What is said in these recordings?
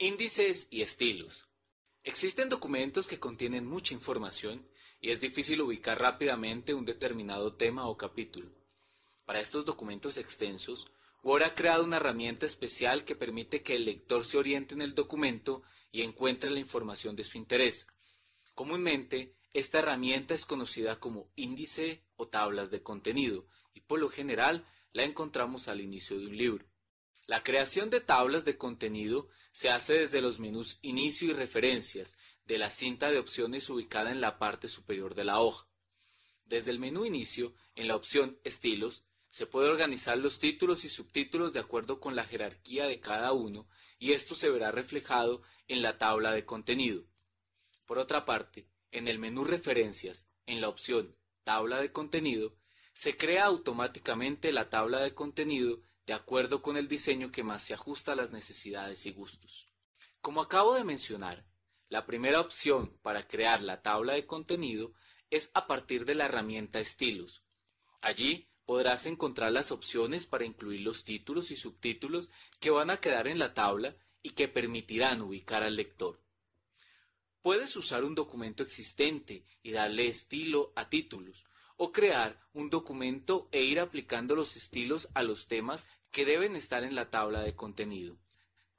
Índices y estilos. Existen documentos que contienen mucha información y es difícil ubicar rápidamente un determinado tema o capítulo. Para estos documentos extensos, Word ha creado una herramienta especial que permite que el lector se oriente en el documento y encuentre la información de su interés. Comúnmente, esta herramienta es conocida como índice o tablas de contenido y por lo general la encontramos al inicio de un libro. La creación de tablas de contenido se hace desde los menús Inicio y Referencias de la cinta de opciones ubicada en la parte superior de la hoja. Desde el menú Inicio, en la opción Estilos, se puede organizar los títulos y subtítulos de acuerdo con la jerarquía de cada uno y esto se verá reflejado en la tabla de contenido. Por otra parte, en el menú Referencias, en la opción Tabla de contenido, se crea automáticamente la tabla de contenido de acuerdo con el diseño que más se ajusta a las necesidades y gustos. Como acabo de mencionar, la primera opción para crear la tabla de contenido es a partir de la herramienta Estilos. Allí podrás encontrar las opciones para incluir los títulos y subtítulos que van a quedar en la tabla y que permitirán ubicar al lector. Puedes usar un documento existente y darle estilo a títulos, o crear un documento e ir aplicando los estilos a los temas que deben estar en la tabla de contenido.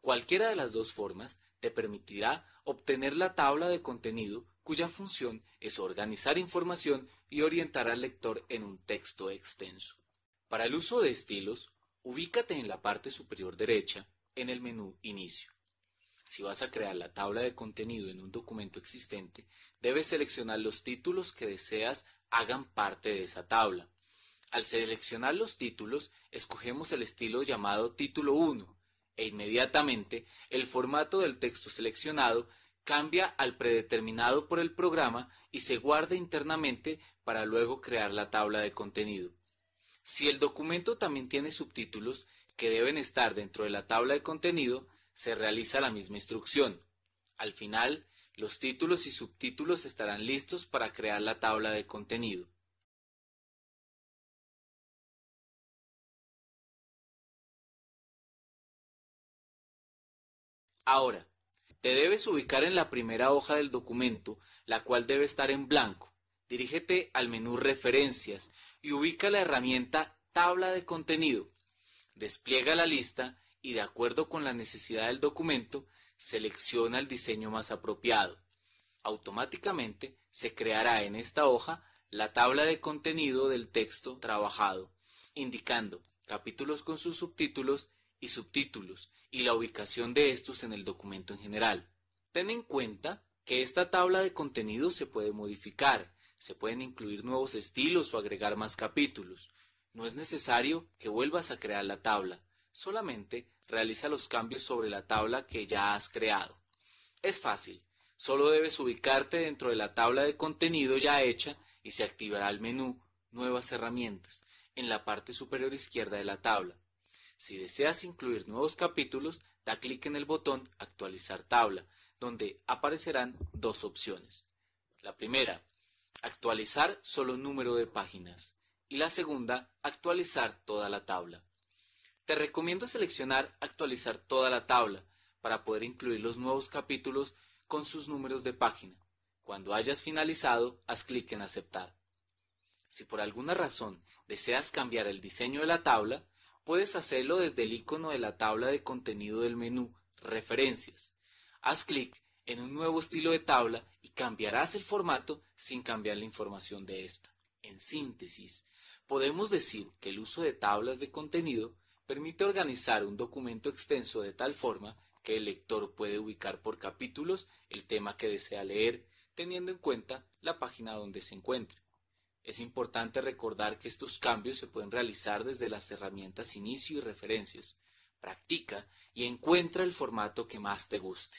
Cualquiera de las dos formas te permitirá obtener la tabla de contenido cuya función es organizar información y orientar al lector en un texto extenso. Para el uso de estilos, ubícate en la parte superior derecha en el menú Inicio. Si vas a crear la tabla de contenido en un documento existente, debes seleccionar los títulos que deseas hagan parte de esa tabla. Al seleccionar los títulos, escogemos el estilo llamado título 1 e inmediatamente el formato del texto seleccionado cambia al predeterminado por el programa y se guarda internamente para luego crear la tabla de contenido. Si el documento también tiene subtítulos que deben estar dentro de la tabla de contenido, se realiza la misma instrucción. Al final, los títulos y subtítulos estarán listos para crear la tabla de contenido. Ahora, te debes ubicar en la primera hoja del documento, la cual debe estar en blanco. Dirígete al menú Referencias y ubica la herramienta Tabla de contenido. Despliega la lista y de acuerdo con la necesidad del documento, selecciona el diseño más apropiado. Automáticamente se creará en esta hoja la tabla de contenido del texto trabajado, indicando capítulos con sus subtítulos y subtítulos y la ubicación de estos en el documento en general. Ten en cuenta que esta tabla de contenido se puede modificar, se pueden incluir nuevos estilos o agregar más capítulos. No es necesario que vuelvas a crear la tabla, solamente realiza los cambios sobre la tabla que ya has creado. Es fácil, solo debes ubicarte dentro de la tabla de contenido ya hecha y se activará el menú Nuevas herramientas en la parte superior izquierda de la tabla. Si deseas incluir nuevos capítulos, da clic en el botón Actualizar tabla, donde aparecerán dos opciones. La primera, actualizar solo número de páginas y la segunda, actualizar toda la tabla. Te recomiendo seleccionar Actualizar toda la tabla para poder incluir los nuevos capítulos con sus números de página. Cuando hayas finalizado, haz clic en Aceptar. Si por alguna razón deseas cambiar el diseño de la tabla, puedes hacerlo desde el icono de la tabla de contenido del menú Referencias. Haz clic en un nuevo estilo de tabla y cambiarás el formato sin cambiar la información de esta. En síntesis, podemos decir que el uso de tablas de contenido permite organizar un documento extenso de tal forma que el lector puede ubicar por capítulos el tema que desea leer, teniendo en cuenta la página donde se encuentre. Es importante recordar que estos cambios se pueden realizar desde las herramientas inicio y referencias. Practica y encuentra el formato que más te guste.